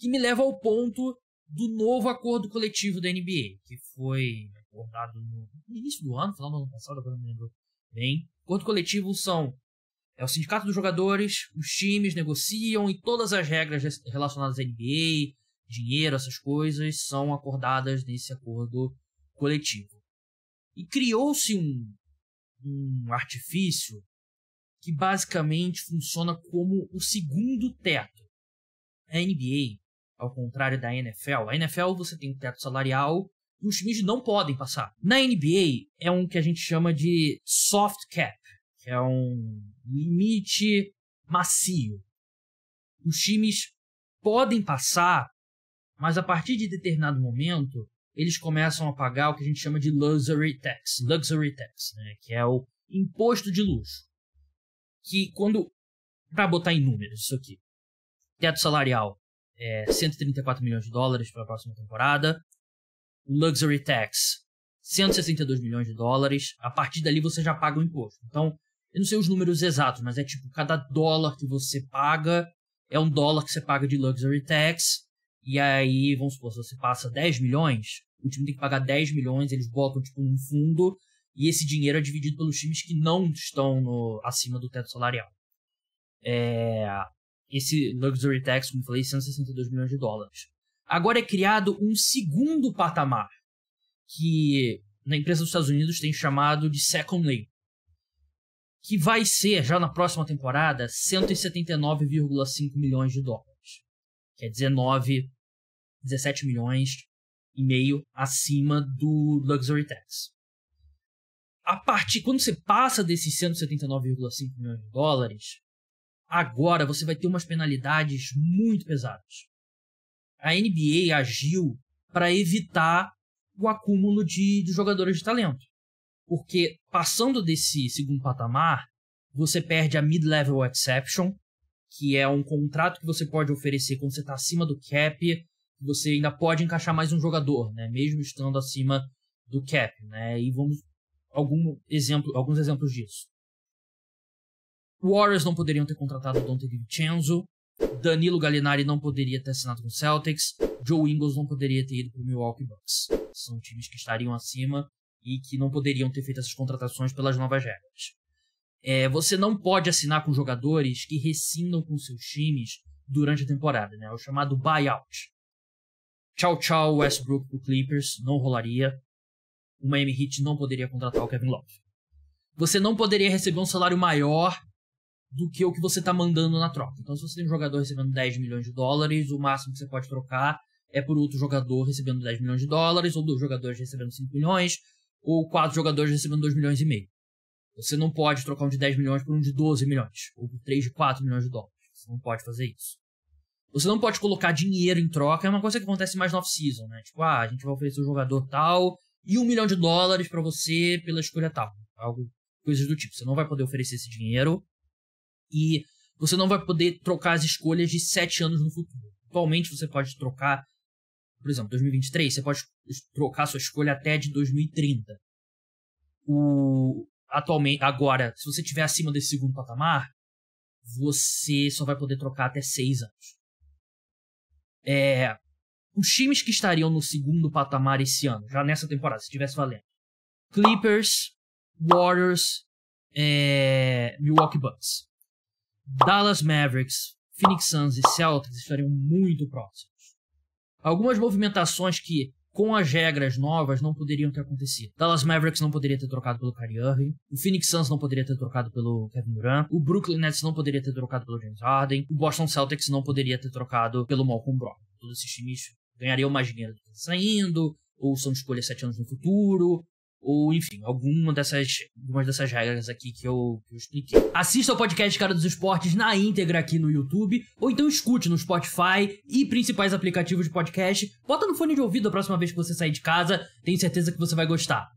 Que me leva ao ponto do novo acordo coletivo da NBA, que foi acordado no início do ano, falando no ano passado, agora não lembro bem. Acordo coletivo são é o sindicato dos jogadores, os times negociam e todas as regras relacionadas à NBA, dinheiro, essas coisas, são acordadas nesse acordo coletivo. E criou-se um, um artifício que basicamente funciona como o segundo teto. A NBA ao contrário da NFL. A NFL você tem um teto salarial e os times não podem passar. Na NBA é um que a gente chama de soft cap, que é um limite macio. Os times podem passar, mas a partir de determinado momento eles começam a pagar o que a gente chama de luxury tax, luxury tax, né? que é o imposto de luxo. Que quando para botar em números isso aqui, teto salarial é, 134 milhões de dólares para a próxima temporada. O Luxury Tax, 162 milhões de dólares. A partir dali você já paga o imposto. Então, eu não sei os números exatos, mas é tipo, cada dólar que você paga é um dólar que você paga de Luxury Tax. E aí, vamos supor, se você passa 10 milhões, o time tem que pagar 10 milhões, eles botam tipo num fundo e esse dinheiro é dividido pelos times que não estão no, acima do teto salarial. É, esse Luxury Tax, como falei, 162 milhões de dólares. Agora é criado um segundo patamar, que na imprensa dos Estados Unidos tem chamado de Second Layer, que vai ser, já na próxima temporada, 179,5 milhões de dólares, que é 19, 17 milhões e meio acima do Luxury Tax. A partir, quando você passa desses 179,5 milhões de dólares, agora você vai ter umas penalidades muito pesadas. A NBA agiu para evitar o acúmulo de, de jogadores de talento. Porque passando desse segundo patamar, você perde a mid-level exception, que é um contrato que você pode oferecer quando você está acima do cap, você ainda pode encaixar mais um jogador, né? mesmo estando acima do cap. Né? E vamos algum exemplo, alguns exemplos disso. Warriors não poderiam ter contratado o Dante DiVincenzo. Danilo Gallinari não poderia ter assinado com o Celtics. Joe Ingles não poderia ter ido para o Milwaukee Bucks. São times que estariam acima e que não poderiam ter feito essas contratações pelas novas regras. É, você não pode assinar com jogadores que rescindam com seus times durante a temporada, né? É o chamado buyout. Tchau, tchau, Westbrook pro Clippers, não rolaria. O Miami Heat não poderia contratar o Kevin Love. Você não poderia receber um salário maior do que o que você está mandando na troca. Então, se você tem um jogador recebendo 10 milhões de dólares, o máximo que você pode trocar é por outro jogador recebendo 10 milhões de dólares, ou dois jogadores recebendo 5 milhões, ou quatro jogadores recebendo 2 milhões e meio. Você não pode trocar um de 10 milhões por um de 12 milhões, ou por 3 de 4 milhões de dólares. Você não pode fazer isso. Você não pode colocar dinheiro em troca, é uma coisa que acontece mais no off-season, né? Tipo, ah, a gente vai oferecer um jogador tal e um milhão de dólares para você pela escolha tal. Algo, coisas do tipo. Você não vai poder oferecer esse dinheiro, e você não vai poder trocar as escolhas de sete anos no futuro. Atualmente você pode trocar, por exemplo, 2023, você pode trocar sua escolha até de 2030. O atualmente agora, se você estiver acima desse segundo patamar, você só vai poder trocar até seis anos. É, os times que estariam no segundo patamar esse ano, já nessa temporada, se estivesse valendo. Clippers, Warriors, é, Milwaukee Bucks. Dallas Mavericks, Phoenix Suns e Celtics estariam muito próximos. Algumas movimentações que, com as regras novas, não poderiam ter acontecido. Dallas Mavericks não poderia ter trocado pelo Kyrie Irving, o Phoenix Suns não poderia ter trocado pelo Kevin Durant, o Brooklyn Nets não poderia ter trocado pelo James Harden, o Boston Celtics não poderia ter trocado pelo Malcolm Brogdon. Todos esses times ganhariam mais dinheiro do que saindo, ou são escolhas sete anos no futuro, ou enfim, alguma dessas, algumas dessas regras aqui que eu, que eu expliquei. Assista ao podcast Cara dos Esportes na íntegra aqui no YouTube, ou então escute no Spotify e principais aplicativos de podcast. Bota no fone de ouvido a próxima vez que você sair de casa, tenho certeza que você vai gostar.